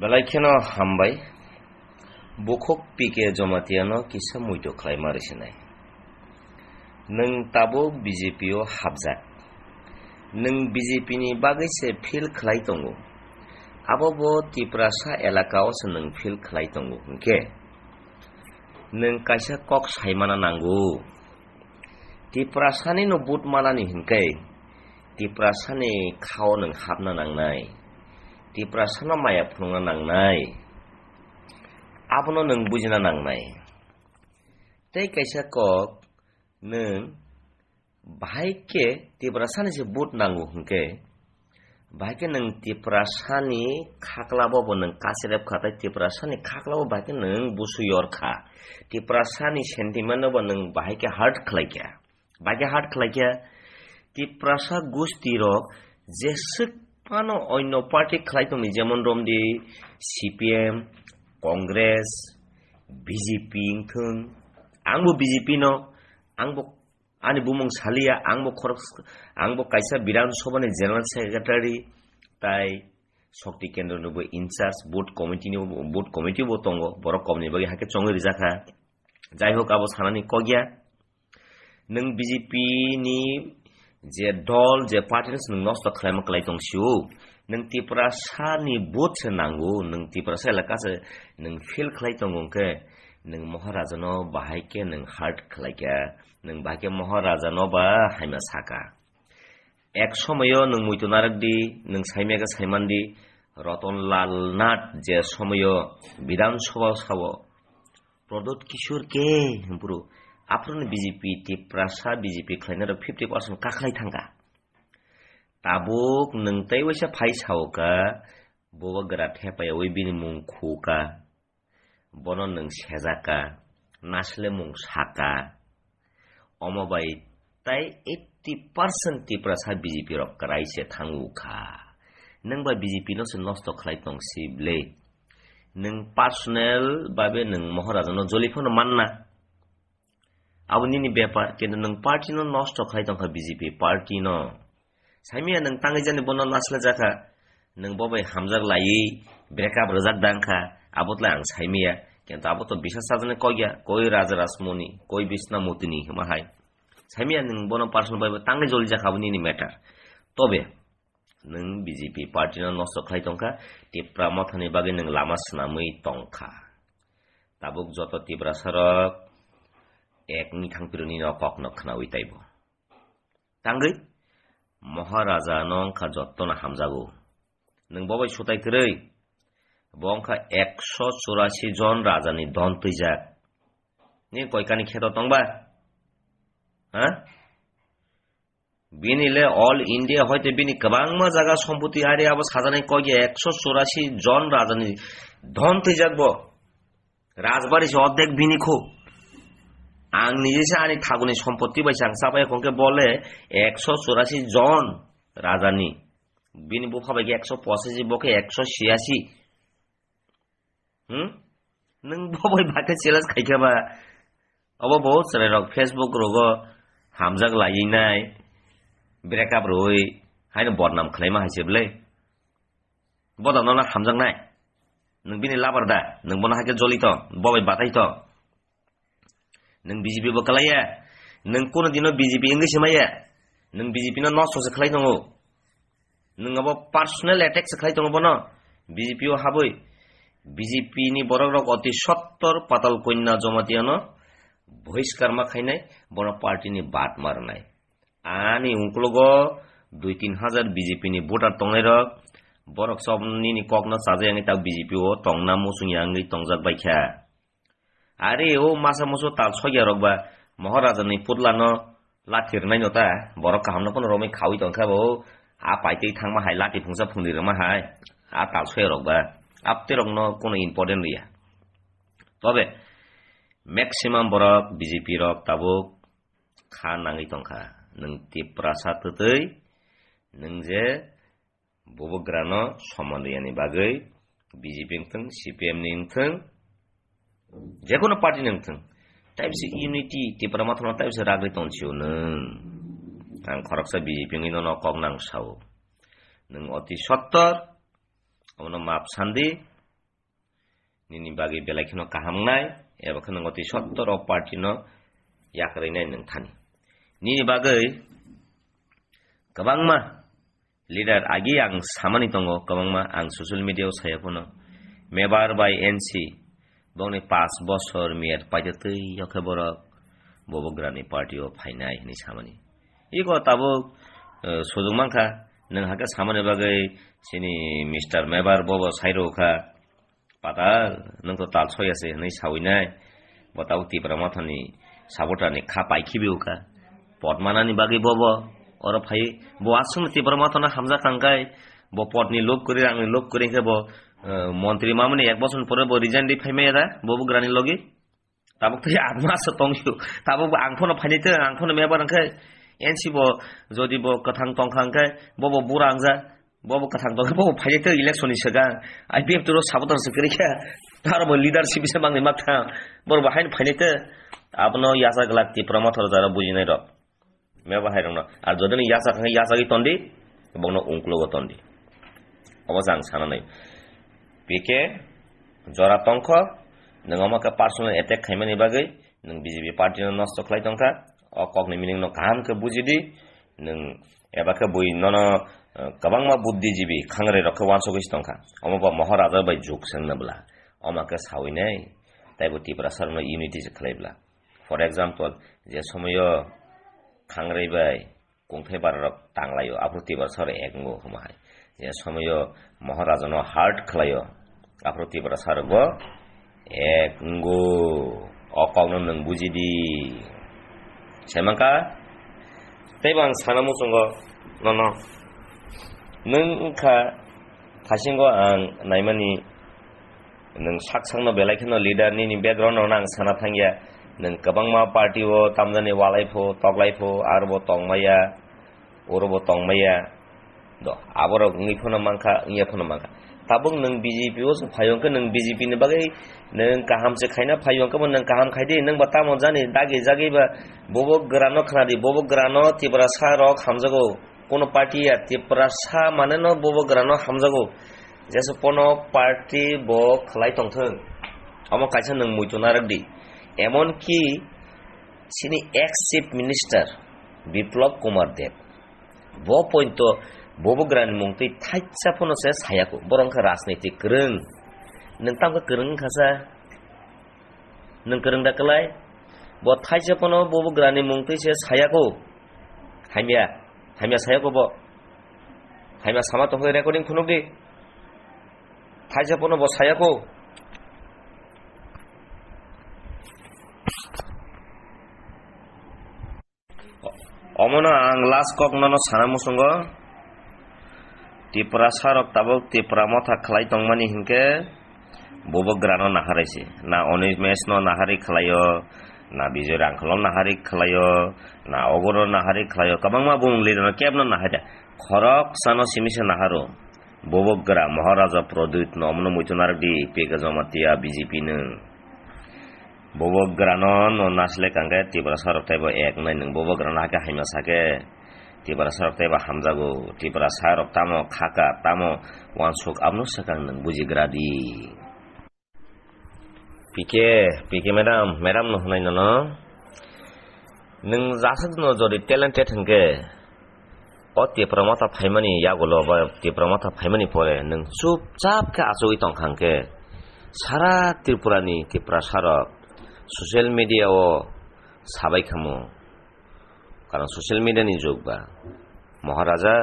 বেলাইখেন হামবাই বখক পিকে জমাতিয়ান কিছু মৈত খাইমারেছে নাই নং তাবো বিজেপিও হাবজা নং বিজেপি নি বাগৈছে ফিল খাই দঙ আবো তিপ্রাসা এলাকাও নং ফিল খাই দঙ হে নং কাইসা কক সাইমানা নাঙ্গু তিপ্রাসানি নবুত মালানি হিনকে তিপ্রাসানি খাও নং হাবনা নাঙনায় तिफ्रा साना माया फुंना नांनाय आपनो नों बुजिना नांनाय तै कैसा कक नों भाइके तिफ्रा सानैसो बुट नांगौ होनके भाइके नों तिफ्रा सानि खाक्लाबाबो नों कासेरेब खाताय तिफ्रा सानि खाक्लाबो भाइके नों बुसुयर खा तिफ्रा सानि सेन्टिमेन्ट अब नों भाइके हार्ट खलाइकिया भाइके हार्ट खलाइकिया तिप्रासा गुस्तिरक जेसुक আনো অন্য পার্টি খাই তুমি যেমন রম দি সিপিএম কংগ্রেস বিজেপি থং আংবো বিজেপি ন আংবো আনি বুমং সালিয়া আংবো খরচ আংবো কাইসা বিধানসভানি জেনারেল সেক্রেটারি তাই শক্তি কেন্দ্র নব incharge board committee board committee দঙ্গ বড় কমনি বাকি হাকে চঙ্গের জাখা যাই হোক আবো সানানি কগিয়া नों बिजेपिनि जे दल जे पार्टी नों नस्थ खालामग्लायदंसिउ नों तिपुरा सानि बुथ नांगौ नों तिपुरा सेलाकासे नों फिल खालायदंगोनके नों महाराजानो बाहायके नों हार्ट खालायके नों बाहायके महाराजानो बा हाइमा साका এক সময়ও নং মৈতনারক দি নং সাইমেগা সাইমান দি রতনলাল নাথ যে সময় বিধানসভা সাব প্রদোত কিশোর কে পুরো आफ्नोनो बिजेपी तेप्रासा बिजेपी खैनारो फिफ्टी पर्सेन्ट काखलाई थांगा ताबोक नंगतै वैसा फाइसावका बोवा गरा थेपाया वै बिनि मुं खोका बन नों सेजाका नासले मुं साका अमबाय তাই এইটটি পার্সেন্ট টিপ্রাসা বিজেপি রকরাইছে থাঙ্গুখা নংবা বিজেপি নসে নষ্ট খাই তংসিবলে নং পার্সোনেল ভাবে নং মহারাজন জলিফন মান্না আবু নিনি ব্যাপার কিন্তু নং পার্টি ন নষ্ট খাই দংখা বিজেপি পার্টি ন সাইমিয়া নং তাঙ্গি জানি বন নাসলা জাখা নং ববাই হামজাক লাইয়ে ব্রেকআপ রোজাক দাংখা আবতলা আং সাইমিয়া কিন্তু আবত বিশ্বাস সাজনে কয়া কই রাজা রাসমণি কই বিষ্ণা মতিনি মাহাই সাইমিয়া নং বন পার্সন বাইব তাঙ্গি জলি জাখা আবু নিনি ম্যাটার তবে নং বিজেপি পার্টি ন নষ্ট খাই দংখা টিপ্রা মথানি বাগে নং লামা স্নামই তংখা তাবুক যত তীব্রা এক নিথাং 애궁이 탕비로니 너꺽넉하나 উইতাইব 당그 মহারাজা নংখা যত্তনা হামজাগো নং ববাই সোতাই তেরই বংখা একশো চৌরাশি জন রাজানি দন তুই যাক নে কয়কানি খেত তংবা হ্যাঁ বিনিলে অল ইন্ডিয়া হইতে বিনি কাবাংমা জাগা সম্পত্তি আরে আবার সাজানে কয়ে একশো চৌরাশি জন রাজানি ধন তুই যাকব রাজবাড়ি অর্ধেক বিনি খুব আং নিজেছে আনি ঠাগুনি সম্পত্তি পাইছে আং সাপাই কংকে বলে একশো চৌরাশি জন রাজানি বিন বুফাবাই একশো পঁচাশি বকে একশো ছিয়াশি হুম নং ববাই বাকে চেলাস খাইখাবা অব বহু সেলাই রক ফেসবুক রোগ হামজাক লাই নাই ব্রেকআপ রই হাই বদনাম খালাইমা হাইসেবলে বদনাম হামজাক নাই নং বিনি লাবার দা নং হাকে জলিত ববাই বাতাইত नों बिजेपिबो खालाया नों कोनो दिनो बिजेपिजों गोसोमाया नों बिजेपिनो नस्ट'सो खालाय दङ नोंहाबो पार्सनेल एटेक्सो खालाय दङबो न बिजेपियाव हाबै বিজেপিনি বড়ক অতি সত্তর পাতাল কন্যা জমাতিয়ান বহিষ্কার মা খাইনাই বড় পার্টিনি বাদ মারনাই আনি উঙ্কলগ দুই তিন হাজার বিজেপিনি ভোটার তংলাই রক বরক সবনি কগ্ন সাজাই আঙি তা বিজেপিও টংনা মুসুং আঙি টংজাক বাইখ্যা আরে ও মাসা মসো তাল সগিয়া রকবা মহারাজানি পুরলানো লাঠি রনাই নতা বড় কাহামনো কোনো রমে খাওয়াই তংখাবো আ পাইতেই থাকমা হাই লাঠি ফুংসা ফুংলি রমা হাই আর তাল সয়া রকবা আপতে রগ্ন কোনো ইম্পর্টেন্ট রিয়া তবে ম্যাক্সিমাম বরক বিজেপি রক তাবুক খা নাঙি তংখা নং তিপ্রা সাততৈ নং যে ববগ্রানো সমন্বয়ানি বাগৈ বিজেপি নিংথং সিপিএম নিংথং जे कोनो पार्टी नोंथों टाइप्स इउनिटि टिपारा माथाना टाइप्स राग्रि टनसिउ नों आं खरकसा बिजेपिनि न नकम नांसाव नों अति सत्तर अमन मापसान्दि निनि बागै बेलाखिन काहामनाय एबाखो नों अति सत्तर अ पार्टि न याक्रैनाय नोंथानि निनि बागै गोबांमा লিডার আগে আं সামানি দङ गोबांमा आं ससियेल मिडियायाव सायाखौनो मेबार बाय एनसि বনে পাঁচ বছর মেয়াদ পাইজাতেই অখে বরক ববগ্রানি পার্টি ও ফাইনাই হিনি ই ক তাবো সুযোগ মাংখা নেন হাকে সামানি বাগে সিনি বব সাইরো খা পাতাল নেন তাল চৈ আছে হিনি সাউইনাই বতাও তিব্রা মাথানি সাবটানি খা পাইখিবি উকা পদমানানি বাগে বব অর ফাই ব আসুন তিব্রা হামজা কাঙ্কাই ব পদনি লোক করে আমি লোক করে খেব মন্ত্ৰী মা মানে এক বছৰ পৰে ৰিজাইন দি ফাইমে এটা ববু গ্ৰানীৰ লগে তাৰপক তই আঠ মাছ টংছো তাৰপক আংখন ফাইনিতে আংখন মেয়াবাৰ এনেকৈ এনচিব যদি ব কথাং টংখাংকে বব বুঢ়া আঞ্জা বব কথাং টংখা বব ফাইনিতে ইলেকশ্যন হিছে গা আই পি এফ তোৰ চাবতাৰ লিডাৰশ্বিপ হিচাপে মাং ইমান খাওঁ বৰ বাহাই ফাইনিতে আপোনাৰ ইয়াচা গেলা কি প্ৰমাথৰ যাৰ বুজি নাই ৰ মেবাহাই ৰ আৰু যদি ইয়াচা খাই ইয়াচা কি তন্দি বগ্ন উংকুলগ তন্দি হ'ব যাং চানা নাই बेके जरा तंख नों अमाका पार्सनल एटेक खाइमानि बागै नों बिजेपि पार्टिनो नस्थ खालायदंखा अकगनि मिनिं न काहामखौ बुजिदि नों एबाखौ बै नन गोबांमा बुद्धिजिबि खांरे रखो वानसगैसो दंखा अमाबा महाराजा बाय जुग सोंनोब्ला अमाखौ सावैनै তাইব টিপরা সারনো ইউনিটি খাইব্লা ফর এক্সাম্পল যে সময় খাংরাইবাই 공태 바라라 땅라요 앞으로 뛰버서래 애군고 그마이 예 소모요 মহারাজনো হার্ট খলায় আপর তিব্র সারব এক গো অকাউন নং বুঝিদি সেমাকা তেবাং সানামু সঙ্গ নন নংখা খাসিং গো আং নাইমানি নং সাকসাংনো বেলাইখানো লিডারনি নি ব্যাকগ্রাউন্ডও নাং সানা থাঙ্গিয়া नों गोबां मा पार्टिबो तामजानि वालायफो तग्लायफो आरोबाव तंमाया orobo tongmaya do aboro ngiphona mangkha ngiaphona mangkha tabung nang BJP os phayong ka nang BJP ne bagai nang kaham se khaina phayong ka nang kaham khaide nang bata mo jani dage jage ba bobo grano কোন party Tripura সা মানে ন Bob গ্রানো হামজাগো যেসব কোন party ব খালাই টংথং আমার কাছে নং মুইতনারদি এমন কি সিনি ex chief minister Biplab Kumar Deb bo 보포인트 보보그란 몽티 타이차 포노세 사야고 보랑카 라스네티 그릉 능탐가 그릉 가사 능 그릉 다클라이 보 타이차 포노 보보그란이 몽티 세 사야고 하미야 하미야 사야고 보 하미야 사마토 허 레코딩 쿠노기 타이차 포노 보 사야고 common আংলাস ককনন সানামুসঙ্গ টিপরা সারক তাবক টিপরা মথা খালাই তংমানি হিনকে ববক গ্রানো নাহারাইছে না অনিজ মেস ন নাহারি খালাইও না বিজয় রাংখলম নাহারি খালাইও না অগর নাহারি খালাইও কাবাংমা বুমলি না কেব নাহারা খরক সানো সিমিসে নাহারো ববগ্রা মহারাজা প্রদুত নমন মৈতনার ডি পেগা জমাতিয়া বিজেপি নং bobogranon no nasle kange tibra sarab taiba ek nai ning bobograna ke haima sake tibra sarab taiba hamjago tibra sarab tamo khaka tamo wansuk amnu sakang ning buji gradi pike pike madam madam no hunai no ning jasad no jodi talented hingke o tibra mata phaimani yagolo ba tibra mata phaimani pore ning chup chap ke asu itong khangke সারা ত্রিপুরানি ত্রিপুরা সারক social মিডিয়াও চাবাই খামো কাৰণ social media যুগ বা Maharaja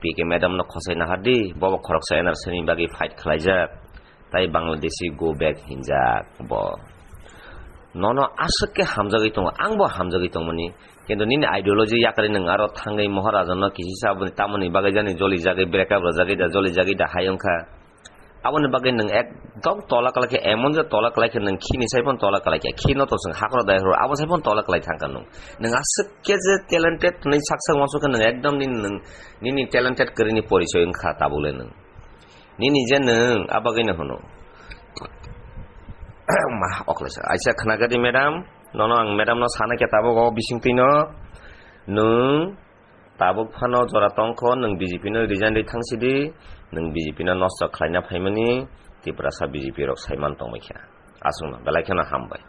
P K madam নখচাই নাহাত দি বব খৰক চাই এনাৰ চেনি বাকী ফাইট খেলাই যাক তাই বাংলাদেশী গ' বেক হিঞ্জাক ব ন ন আচকে হামজাগি তং আং হামজাগি তং মানে কিন্তু নিন আইডিঅলজি ইয়াকাৰে নাং আৰু থাঙে মহাৰাজা ন কি চাব তামনি বাগে জানি জলি জাগে ব্ৰেকআপ জাগে দা জলি জাগে দা হাই 아버님 밖에는 액덕 돌아가라게 애먼저 돌아가라게 는 키니 세번 돌아가라게 키노 도슨 하고라 다이로 아버 세번 돌아가라게 한가는 능아 습게제 탤런티드 네 삭삭 와서는 একদম নিন নিনি ট্যালেন্টেড করিনি পরিচয় খাতা বলে নেন নিনি যে নেন আবাগে না মা অকলেছ আইসা খানাগাদি ম্যাডাম নন আং ম্যাডাম ন সানা কেতাবো গ বিসিং তিন নং তাবুক ফানো জরা টংখ বিজেপি রিজাইন দিয়ে থাকছি দি নং বিজেপি নষ্ট খাইনা ফাইমনি তীব্রাসা বিজেপি রক সাইমান টমৈখ্যা আসুন বেলাখ্যান হামবায়